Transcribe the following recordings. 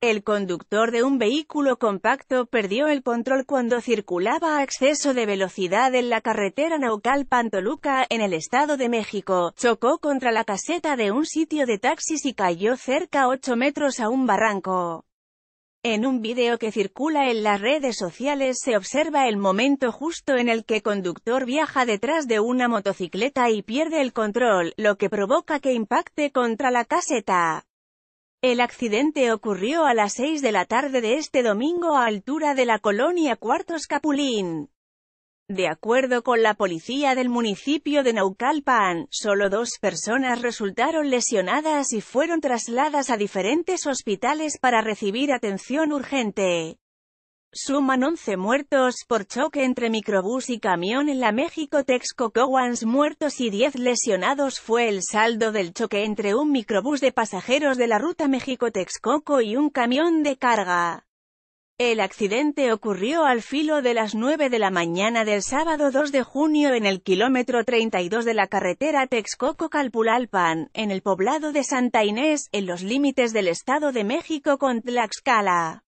El conductor de un vehículo compacto perdió el control cuando circulaba a exceso de velocidad en la carretera naucal Pantoluca, en el Estado de México. Chocó contra la caseta de un sitio de taxis y cayó cerca 8 metros a un barranco. En un video que circula en las redes sociales se observa el momento justo en el que conductor viaja detrás de una motocicleta y pierde el control, lo que provoca que impacte contra la caseta. El accidente ocurrió a las 6 de la tarde de este domingo a altura de la colonia Cuartos Capulín. De acuerdo con la policía del municipio de Naucalpan, solo dos personas resultaron lesionadas y fueron trasladadas a diferentes hospitales para recibir atención urgente. Suman 11 muertos por choque entre microbús y camión en la méxico texcoco Once muertos y 10 lesionados fue el saldo del choque entre un microbús de pasajeros de la ruta México-Texcoco y un camión de carga. El accidente ocurrió al filo de las 9 de la mañana del sábado 2 de junio en el kilómetro 32 de la carretera Texcoco-Calpulalpan, en el poblado de Santa Inés, en los límites del Estado de México con Tlaxcala.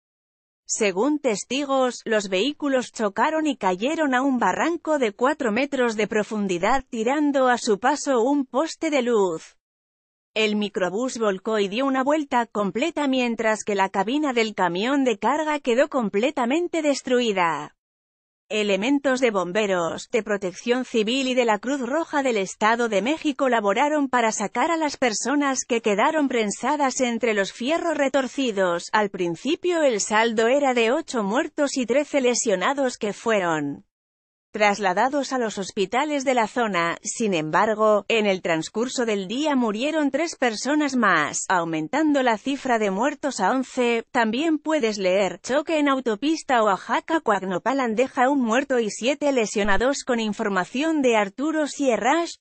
Según testigos, los vehículos chocaron y cayeron a un barranco de cuatro metros de profundidad tirando a su paso un poste de luz. El microbús volcó y dio una vuelta completa mientras que la cabina del camión de carga quedó completamente destruida. Elementos de bomberos, de protección civil y de la Cruz Roja del Estado de México laboraron para sacar a las personas que quedaron prensadas entre los fierros retorcidos. Al principio el saldo era de 8 muertos y 13 lesionados que fueron trasladados a los hospitales de la zona. Sin embargo, en el transcurso del día murieron tres personas más, aumentando la cifra de muertos a 11. También puedes leer, choque en autopista Oaxaca Cuagnopalan deja un muerto y siete lesionados con información de Arturo Sierras.